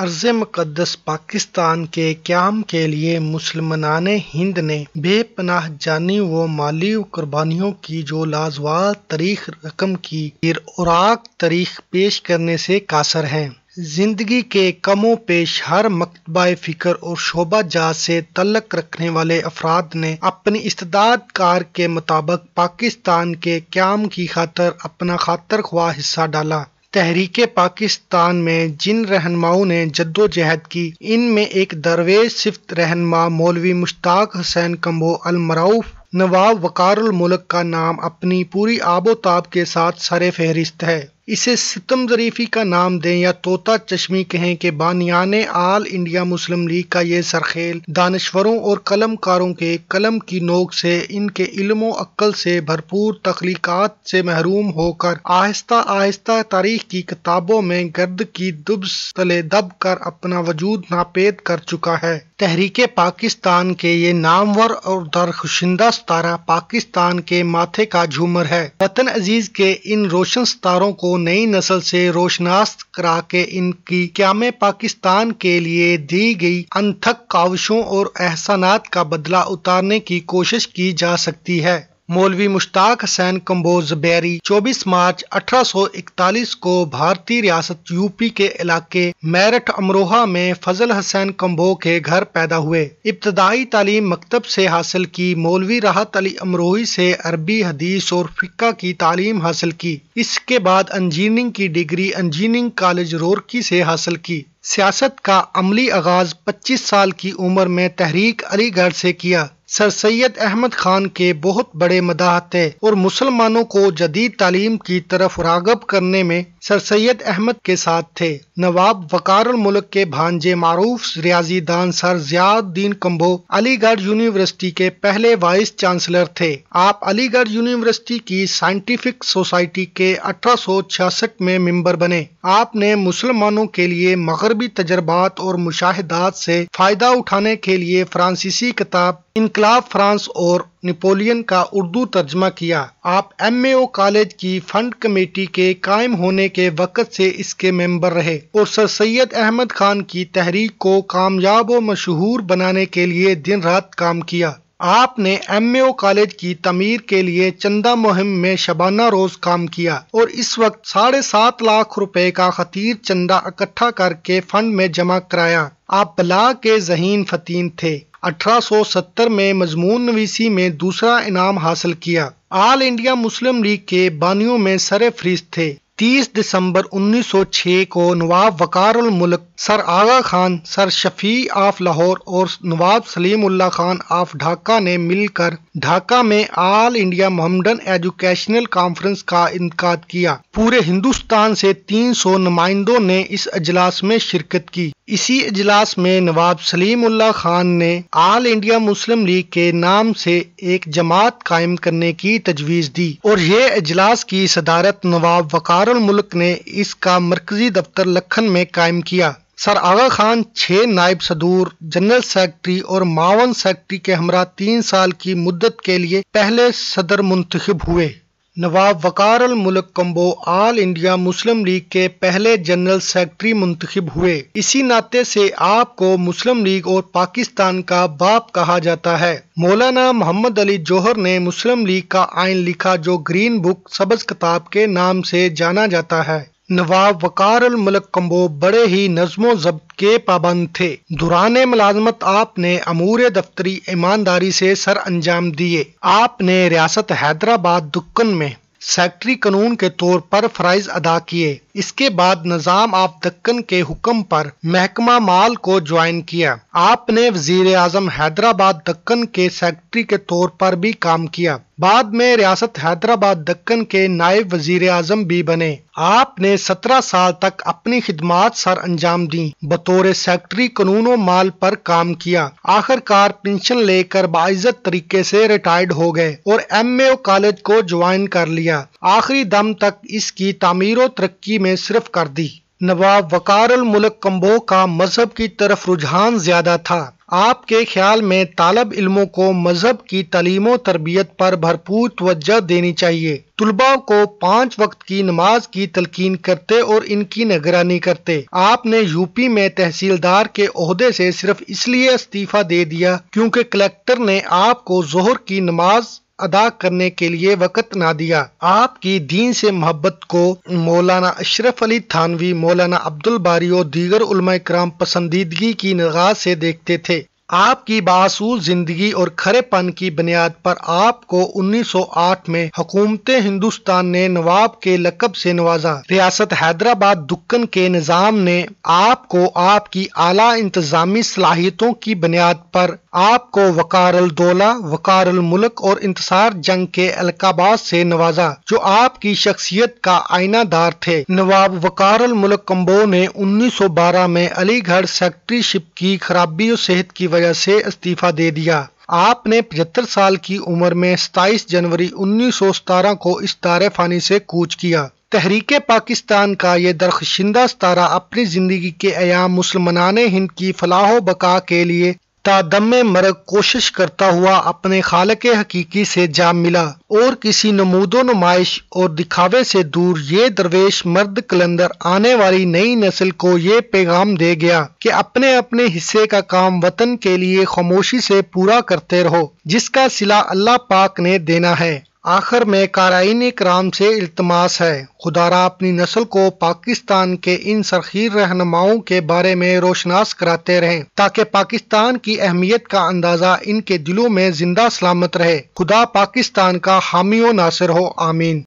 अर्ज मुक़दस पाकिस्तान के क्याम के लिए मुसलमान हिंद ने बेपनाह जानी व माली कुर्बानियों की जो लाजवाब तारीख रकम की इराक तारीख पेश करने से कासर हैं जिंदगी के कमों पेश हर मकतबा फ़िक्र और शोभा जात से तलक रखने वाले अफराद ने अपनी इस्ताद कार के मुताबिक पाकिस्तान के क्याम की खातर अपना खातर ख्वा हिस्सा डाला तहरीक पाकिस्तान में जिन रहनुमाओं ने जद्दोजहद की इनमें एक दरवेज़ सिफ्त रहनमा मौलवी मुश्ताक हुसैन कम्बो अलमराउफ नवाब वकारुल मुल्क का नाम अपनी पूरी आबोताब के साथ सर फहरिस्त है इसे सितम ज़रीफ़ी का नाम दें या तोता चश्मी कहें कि बानियान आल इंडिया मुस्लिम लीग का ये सरखेल दानश्वरों और कलमकारों के कलम की नोक से इनके इल्म अक्ल से भरपूर तख्लीक़ात से महरूम होकर आहिस्ता आहिस्ता तारीख की किताबों में गर्द की दुब्स तले दब कर अपना वजूद नापेद कर चुका है तहरीक पाकिस्तान के ये नामवर और दरखुशिंदा सतारा पाकिस्तान के माथे का झूमर है वतन अजीज के इन रोशन सितारों को नई नस्ल से रोशनास्त करा के इनकी क्याम पाकिस्तान के लिए दी गई अनथक काविशों और एहसानात का बदला उतारने की कोशिश की जा सकती है मौलवी मुश्ताक हसैन कम्बोज बैरी 24 मार्च 1841 को भारतीय रियासत यूपी के इलाके मेरठ अमरोहा में फजल हसैन कम्बो के घर पैदा हुए इब्तदाई तालीम मकतब से हासिल की मौलवी राहत अली अमरोही से अरबी हदीस और फ़िक्का की तालीम हासिल की इसके बाद इंजीनियरिंग की डिग्री इंजीनियरिंग कॉलेज रोरकी से हासिल की सियासत का अमली आगाज 25 साल की उम्र में तहरीक अलीगढ़ से किया सर सैयद अहमद खान के बहुत बड़े मदाह थे और मुसलमानों को जदीद तालीम की तरफ रागब करने में सर सैयद अहमद के साथ थे नवाब वकार मुल्क के भांजे मारूफ रियाजी दान सर जियादीन कम्बो अलीगढ़ यूनिवर्सिटी के पहले वाइस चांसलर थे आप अलीगढ़ यूनिवर्सिटी की साइंटिफिक सोसाइटी के अठारह में मेम्बर बने आपने मुसलमानों के लिए मगरबी तजर्बात और मुशाहदात से फायदा उठाने के लिए फ्रांसीसी किताब इनकल इनकलाब फ्रांस और नेपोलियन का उर्दू तर्जमा किया आप एमएओ कॉलेज की फंड कमेटी के कायम होने के वक़्त से इसके मेंबर रहे और सर सैयद अहमद खान की तहरीक को कामयाब और मशहूर बनाने के लिए दिन रात काम किया आपने एमएओ कॉलेज की तमीर के लिए चंदा मुहिम में शबाना रोज काम किया और इस वक्त साढ़े सात लाख रुपए का खतीर चंदा इकट्ठा करके फंड में जमा कराया आप बला के जहीन फतीन थे 1870 में मजमून नवीसी में दूसरा इनाम हासिल किया ऑल इंडिया मुस्लिम लीग के बानियों में सर फरीज थे 30 दिसंबर 1906 को नवाब वकार मुल्क sir Aga Khan sir Shafi of Lahore और नवाब सलीम उल्ला खान ऑफ ढाका ने मिलकर ढाका में all India Mohammedan educational conference का इनका किया पूरे हिंदुस्तान से 300 नुमाइंदों ने इस अजलास में शिरकत की इसी इजलास में नवाब उल्ला खान ने आल इंडिया मुस्लिम लीग के नाम से एक जमात कायम करने की तजवीज़ दी और ये इजलास की सदारत नवाब वक़ार मुल्क ने इसका मरकजी दफ्तर लखन में कायम किया सर आगा खान छः नायब सदूर जनरल सेक्रेटरी और मावन सेक्रेटरी के हमरा तीन साल की मुद्दत के लिए पहले सदर मुंतखब हुए नवाब वकार मुल्क Kamboh all India Muslim League के पहले जनरल सेक्रेटरी मुंतखब हुए इसी नाते से आपको मुस्लिम लीग और पाकिस्तान का बाप कहा जाता है मौलाना मोहम्मद अली जौहर ने मुस्लिम लीग का आयन लिखा जो ग्रीन बुक सबज किताब के नाम से जाना जाता है नवाब वकार मलक कम्बो बड़े ही नजमो जब्त के पाबंद थे दुरान मुलाजमत आपने अमूर दफ्तरी ईमानदारी से सर अंजाम दिए आपने रियासत हैदराबाद दुक्कन में सेक्ट्री कानून के तौर पर फ़राइज़ अदा किए इसके बाद निज़ाम आप दक्कन के हुक्म पर महकमा माल को ज्वाइन किया आपने वजीर अजम हैदराबाद दक्कन के सेक्रेटरी के तौर पर भी काम किया बाद में रियासत हैदराबाद दक्कन के नायब वजीर अजम भी बने आपने सत्रह साल तक अपनी खिदमात सर अंजाम दी बतौर सेक्रेटरी कानून माल पर काम किया आखिरकार पेंशन लेकर बाइज्जत तरीके से रिटायर्ड हो गए और एम ए कॉलेज को ज्वाइन कर लिया आखिरी दम तक इसकी तमीर तरक्की में सिर्फ कर दी नवाब वकार मुलक कम्बो का मजहब की तरफ रुझान ज्यादा था आपके ख्याल में तालब इल्मों को मजहब की तलीम तरबियत पर भरपूर तवज्जो देनी चाहिए तलबा को पाँच वक्त की नमाज की तलकिन करते और इनकी निगरानी करते आपने यूपी में तहसीलदार के अहदे से सिर्फ इसलिए इस्तीफा दे दिया क्योंकि कलेक्टर ने आपको जोहर की नमाज अदा करने के लिए वक़्त ना दिया आपकी दीन से मोहब्बत को मौलाना अशरफ अली थानवी मौलाना अब्दुल बारी और दीगर कराम पसंदीदगी की निगाह से देखते थे आपकी बासूल जिंदगी और खरेपन की बुनियाद पर आपको 1908 में हुकूमत हिंदुस्तान ने नवाब के लकब से नवाजा रियासत हैदराबाद दुक्कन के निज़ाम ने आपको आपकी आला इंतजामी सलाहियतों की बुनियाद पर आपको वकारल दौला वकारल मुल्क और इंतसार जंग के अलकाबाद से नवाजा जो आपकी शख्सियत का आईनादार थे नवाब वकारल मुल्क कम्बो ने उन्नीस सौ बारह में अलीगढ़ सेक्रेटरीशिप की खराबी और सेहत की वजह वजह से इस्तीफा दे दिया आपने पचहत्तर साल की उम्र में 27 जनवरी उन्नीस सौ को इस तारे फानी से कूच किया तहरीक पाकिस्तान का ये दरखशिंदा सतारा अपनी ज़िंदगी के अयाम मुसलमान हिंद की फलाह बका के लिए तादम मरग कोशिश करता हुआ अपने खाल के हकीकी से जा मिला और किसी नमूदो नुमाइश और दिखावे से दूर ये दरवेश मर्द कलंदर आने वाली नई नस्ल को ये पैगाम दे गया कि अपने अपने हिस्से का काम वतन के लिए खामोशी से पूरा करते रहो जिसका सिला अल्लाह पाक ने देना है आखिर में कारायन कराम से इल्तमास है खुदारा अपनी नस्ल को पाकिस्तान के इन सरखीर रहनुमाओं के बारे में रोशनास कराते रहें ताकि पाकिस्तान की अहमियत का अंदाज़ा इनके दिलों में जिंदा सलामत रहे खुदा पाकिस्तान का हामी नासिर हो आमीन